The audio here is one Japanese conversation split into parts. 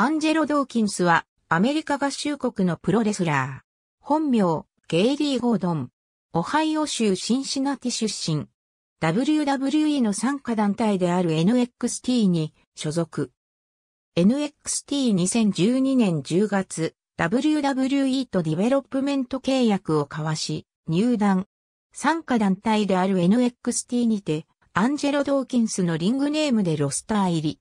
アンジェロ・ドーキンスは、アメリカ合衆国のプロレスラー。本名、ゲイリー・ゴードン。オハイオ州シンシナティ出身。WWE の参加団体である NXT に所属。NXT2012 年10月、WWE とディベロップメント契約を交わし、入団。参加団体である NXT にて、アンジェロ・ドーキンスのリングネームでロスター入り。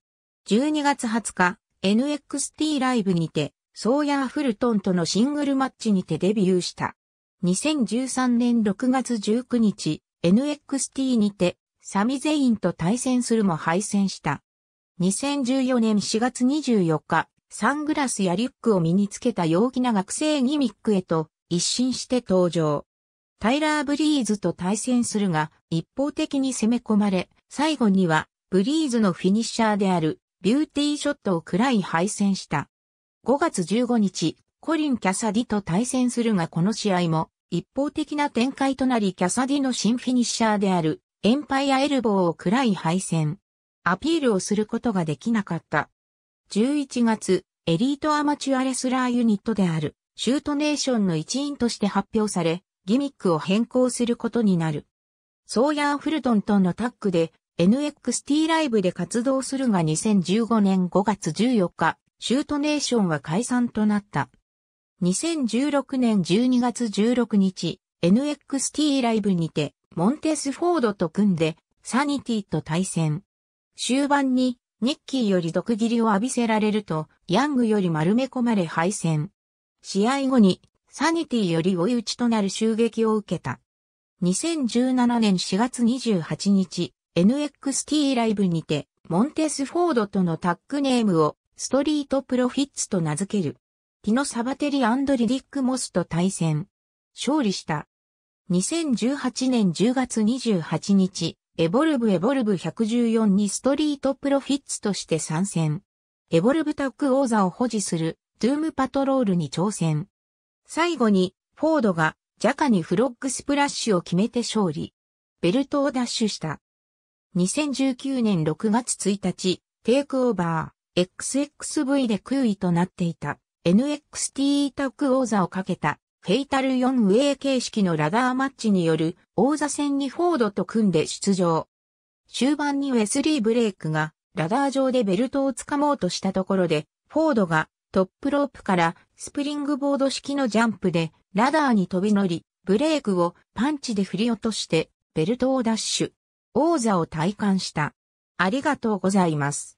12月20日、NXT ライブにて、ソーヤー・フルトンとのシングルマッチにてデビューした。2013年6月19日、NXT にて、サミゼインと対戦するも敗戦した。2014年4月24日、サングラスやリュックを身につけた陽気な学生ギミックへと一新して登場。タイラー・ブリーズと対戦するが、一方的に攻め込まれ、最後には、ブリーズのフィニッシャーであるビューティーショットを暗らい敗戦した。5月15日、コリン・キャサディと対戦するがこの試合も一方的な展開となりキャサディの新フィニッシャーであるエンパイアエルボーを暗らい敗戦。アピールをすることができなかった。11月、エリートアマチュアレスラーユニットであるシュートネーションの一員として発表され、ギミックを変更することになる。ソーヤー・フルトンとのタッグで NXT ライブで活動するが2015年5月14日、シュートネーションは解散となった。2016年12月16日、NXT ライブにて、モンテスフォードと組んで、サニティと対戦。終盤に、ニッキーより毒斬りを浴びせられると、ヤングより丸め込まれ敗戦。試合後に、サニティより追い打ちとなる襲撃を受けた。2017年4月28日、NXT ライブにて、モンテスフォードとのタッグネームを、ストリートプロフィッツと名付ける。ティノ・サバテリアンドリディック・モスと対戦。勝利した。2018年10月28日、エボルブエボルブ114にストリートプロフィッツとして参戦。エボルブタッグ王座を保持する、ドゥームパトロールに挑戦。最後に、フォードが、ジャカにフロッグスプラッシュを決めて勝利。ベルトを奪取した。2019年6月1日、テイクオーバー、XXV で空位となっていた、NXT タック王座をかけた、フェイタル4ウェイ形式のラダーマッチによる王座戦にフォードと組んで出場。終盤にウェスリー・ブレイクがラダー上でベルトを掴もうとしたところで、フォードがトップロープからスプリングボード式のジャンプでラダーに飛び乗り、ブレイクをパンチで振り落としてベルトをダッシュ。王座を体感した。ありがとうございます。